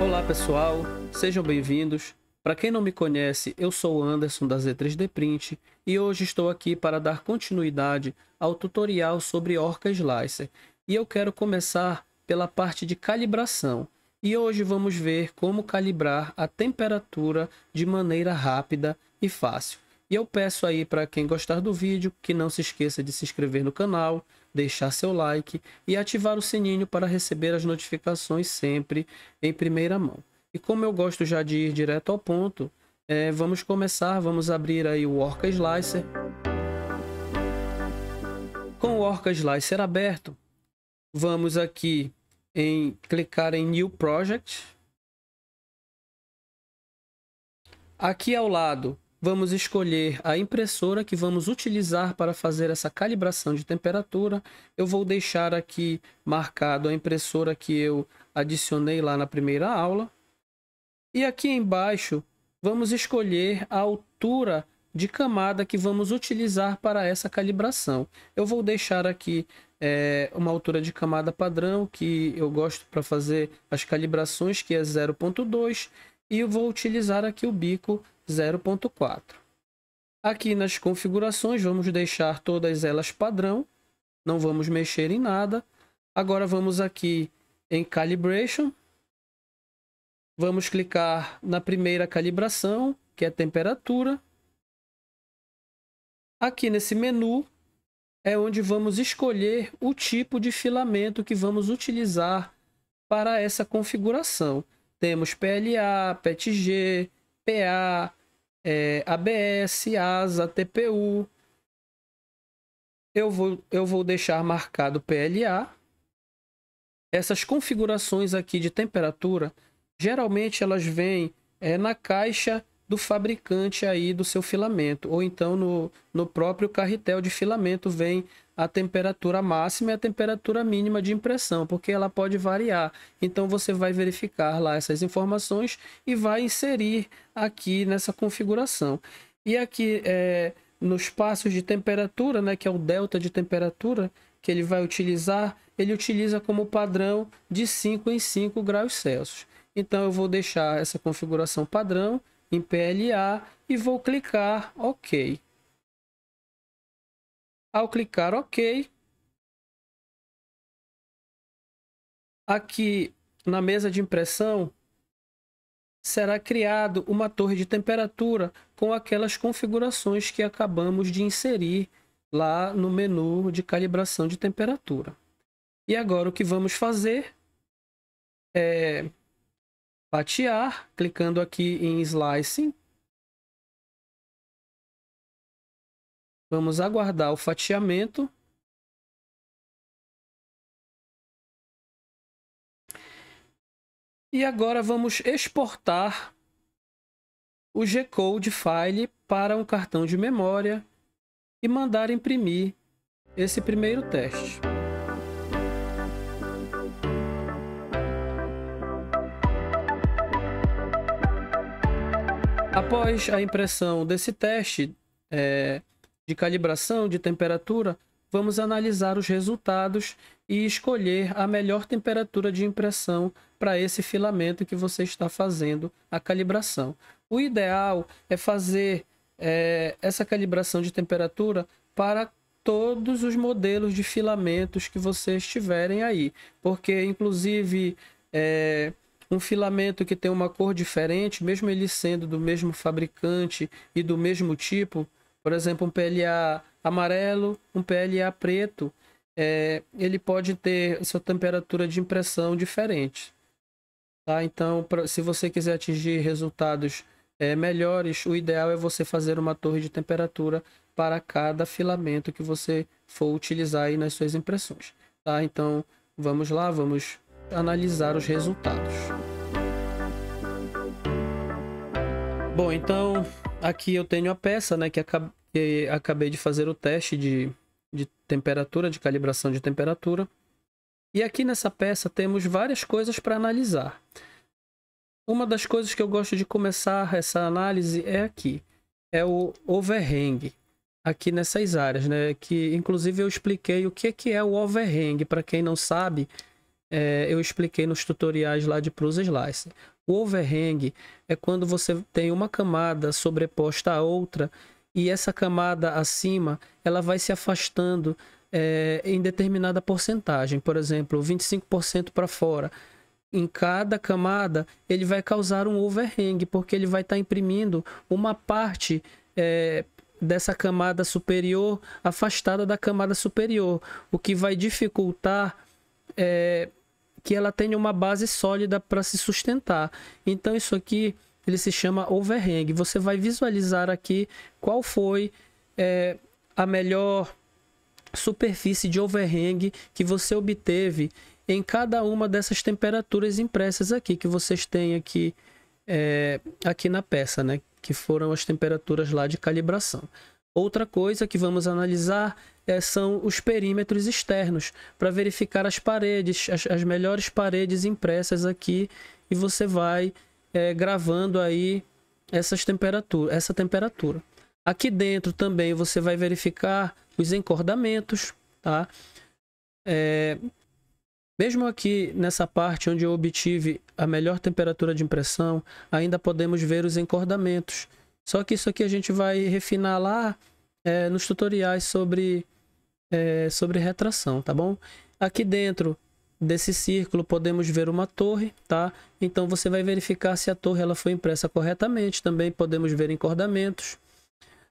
Olá pessoal, sejam bem-vindos. Para quem não me conhece, eu sou o Anderson da Z3D Print e hoje estou aqui para dar continuidade ao tutorial sobre Orca Slicer. E eu quero começar pela parte de calibração. E hoje vamos ver como calibrar a temperatura de maneira rápida e fácil. E eu peço aí para quem gostar do vídeo que não se esqueça de se inscrever no canal, deixar seu like e ativar o sininho para receber as notificações sempre em primeira mão. E como eu gosto já de ir direto ao ponto, é, vamos começar, vamos abrir aí o Orca Slicer. Com o Orca Slicer aberto, vamos aqui em clicar em New Project. Aqui ao lado vamos escolher a impressora que vamos utilizar para fazer essa calibração de temperatura. Eu vou deixar aqui marcado a impressora que eu adicionei lá na primeira aula. E aqui embaixo, vamos escolher a altura de camada que vamos utilizar para essa calibração. Eu vou deixar aqui é, uma altura de camada padrão que eu gosto para fazer as calibrações, que é 0.2, e eu vou utilizar aqui o bico 0.4. Aqui nas configurações, vamos deixar todas elas padrão. Não vamos mexer em nada. Agora vamos aqui em Calibration. Vamos clicar na primeira calibração, que é temperatura. Aqui nesse menu é onde vamos escolher o tipo de filamento que vamos utilizar para essa configuração. Temos PLA, PETG, PA, é, ABS, ASA, TPU. Eu vou, eu vou deixar marcado PLA. Essas configurações aqui de temperatura, geralmente elas vêm é, na caixa do fabricante aí do seu filamento, ou então no, no próprio carretel de filamento vem a temperatura máxima e a temperatura mínima de impressão, porque ela pode variar. Então você vai verificar lá essas informações e vai inserir aqui nessa configuração. E aqui é, nos passos de temperatura, né, que é o delta de temperatura que ele vai utilizar, ele utiliza como padrão de 5 em 5 graus Celsius. Então eu vou deixar essa configuração padrão em PLA e vou clicar OK. Ao clicar OK, aqui na mesa de impressão será criado uma torre de temperatura com aquelas configurações que acabamos de inserir lá no menu de calibração de temperatura. E agora o que vamos fazer é batear clicando aqui em slicing Vamos aguardar o fatiamento. E agora vamos exportar o G-Code file para um cartão de memória e mandar imprimir esse primeiro teste. Após a impressão desse teste, é, de calibração, de temperatura, vamos analisar os resultados e escolher a melhor temperatura de impressão para esse filamento que você está fazendo a calibração. O ideal é fazer é, essa calibração de temperatura para todos os modelos de filamentos que vocês tiverem aí, porque inclusive é, um filamento que tem uma cor diferente, mesmo ele sendo do mesmo fabricante e do mesmo tipo, por exemplo, um PLA amarelo, um PLA preto, é, ele pode ter sua temperatura de impressão diferente. Tá? Então, pra, se você quiser atingir resultados é, melhores, o ideal é você fazer uma torre de temperatura para cada filamento que você for utilizar aí nas suas impressões. Tá? Então, vamos lá, vamos analisar os resultados. Bom, então aqui eu tenho a peça né, que, e acabei de fazer o teste de, de temperatura, de calibração de temperatura. E aqui nessa peça temos várias coisas para analisar. Uma das coisas que eu gosto de começar essa análise é aqui, é o overhang, aqui nessas áreas, né? Que inclusive eu expliquei o que que é o overhang, para quem não sabe, é, eu expliquei nos tutoriais lá de Prusa Slice. O overhang é quando você tem uma camada sobreposta à outra e essa camada acima ela vai se afastando é, em determinada porcentagem, por exemplo, 25% para fora. Em cada camada, ele vai causar um overhang, porque ele vai estar tá imprimindo uma parte é, dessa camada superior afastada da camada superior, o que vai dificultar é, que ela tenha uma base sólida para se sustentar. Então, isso aqui ele se chama overhang. Você vai visualizar aqui qual foi é, a melhor superfície de overhang que você obteve em cada uma dessas temperaturas impressas aqui que vocês têm aqui é, aqui na peça, né? Que foram as temperaturas lá de calibração. Outra coisa que vamos analisar é, são os perímetros externos para verificar as paredes, as, as melhores paredes impressas aqui e você vai é, gravando aí essas temperatura, essa temperatura. Aqui dentro também você vai verificar os encordamentos, tá? É, mesmo aqui nessa parte onde eu obtive a melhor temperatura de impressão, ainda podemos ver os encordamentos. Só que isso aqui a gente vai refinar lá é, nos tutoriais sobre, é, sobre retração, tá bom? Aqui dentro desse círculo podemos ver uma torre, tá? Então você vai verificar se a torre ela foi impressa corretamente. Também podemos ver encordamentos.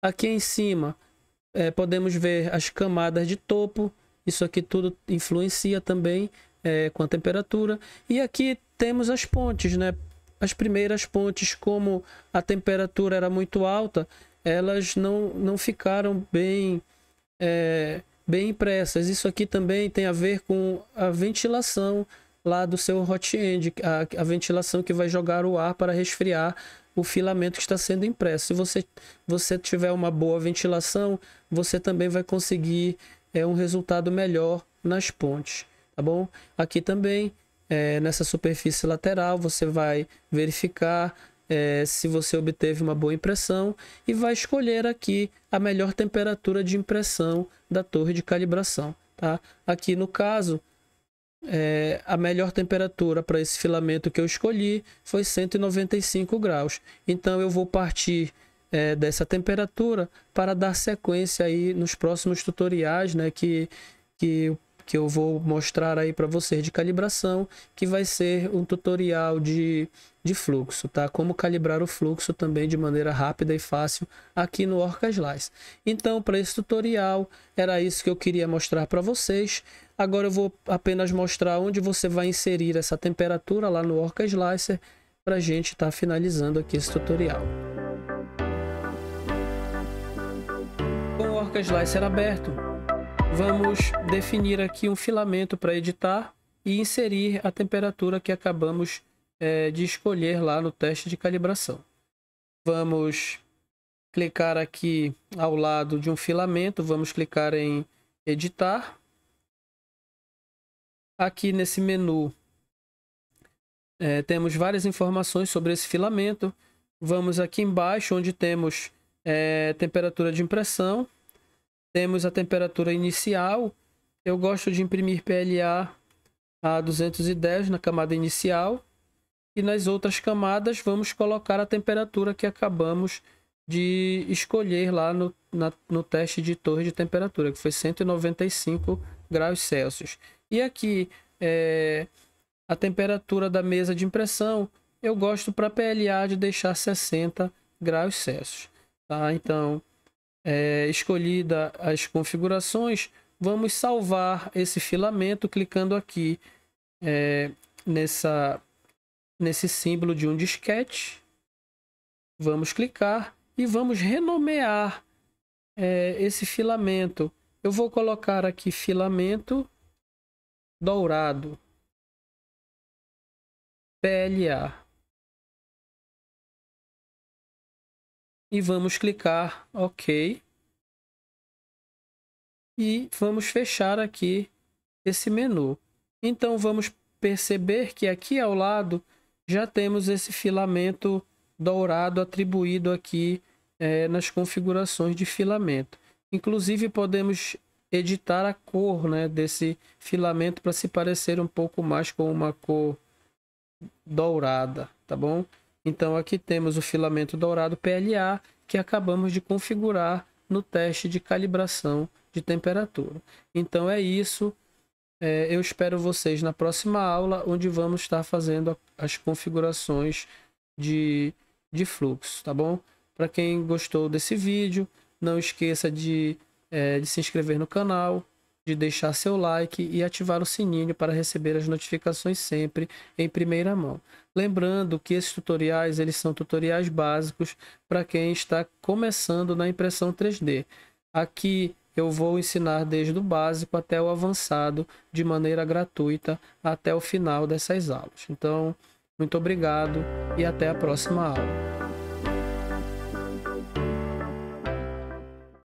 Aqui em cima é, podemos ver as camadas de topo. Isso aqui tudo influencia também é, com a temperatura. E aqui temos as pontes, né? As primeiras pontes, como a temperatura era muito alta, elas não, não ficaram bem é, bem impressas. Isso aqui também tem a ver com a ventilação lá do seu hot end, a, a ventilação que vai jogar o ar para resfriar o filamento que está sendo impresso. Se você, você tiver uma boa ventilação, você também vai conseguir é, um resultado melhor nas pontes, tá bom? Aqui também, é, nessa superfície lateral, você vai verificar é, se você obteve uma boa impressão e vai escolher aqui a melhor temperatura de impressão da torre de calibração. Tá? Aqui no caso, é, a melhor temperatura para esse filamento que eu escolhi foi 195 graus. Então eu vou partir é, dessa temperatura para dar sequência aí nos próximos tutoriais, né, que, que que eu vou mostrar aí para vocês de calibração, que vai ser um tutorial de, de fluxo, tá? Como calibrar o fluxo também de maneira rápida e fácil aqui no Orca Slice. Então, para esse tutorial, era isso que eu queria mostrar para vocês. Agora eu vou apenas mostrar onde você vai inserir essa temperatura lá no Orca Slicer para a gente estar tá finalizando aqui esse tutorial. Com o Orca Slicer aberto, Vamos definir aqui um filamento para editar e inserir a temperatura que acabamos é, de escolher lá no teste de calibração. Vamos clicar aqui ao lado de um filamento, vamos clicar em editar. Aqui nesse menu é, temos várias informações sobre esse filamento. Vamos aqui embaixo onde temos é, temperatura de impressão, temos a temperatura inicial. Eu gosto de imprimir PLA a 210 na camada inicial. E nas outras camadas vamos colocar a temperatura que acabamos de escolher lá no, na, no teste de torre de temperatura, que foi 195 graus Celsius. E aqui é, a temperatura da mesa de impressão, eu gosto para PLA de deixar 60 graus Celsius. Tá? Então, é, escolhida as configurações, vamos salvar esse filamento clicando aqui é, nessa, nesse símbolo de um disquete. Vamos clicar e vamos renomear é, esse filamento. Eu vou colocar aqui filamento dourado. PLA. e vamos clicar OK. E vamos fechar aqui esse menu. Então vamos perceber que aqui ao lado já temos esse filamento dourado atribuído aqui é, nas configurações de filamento. Inclusive podemos editar a cor né, desse filamento para se parecer um pouco mais com uma cor dourada, tá bom? Então aqui temos o filamento dourado PLA que acabamos de configurar no teste de calibração de temperatura. Então é isso. É, eu espero vocês na próxima aula, onde vamos estar fazendo as configurações de, de fluxo, tá bom? Para quem gostou desse vídeo, não esqueça de, é, de se inscrever no canal, de deixar seu like e ativar o sininho para receber as notificações sempre em primeira mão. Lembrando que esses tutoriais eles são tutoriais básicos para quem está começando na impressão 3D. Aqui eu vou ensinar desde o básico até o avançado de maneira gratuita até o final dessas aulas. Então, muito obrigado e até a próxima aula.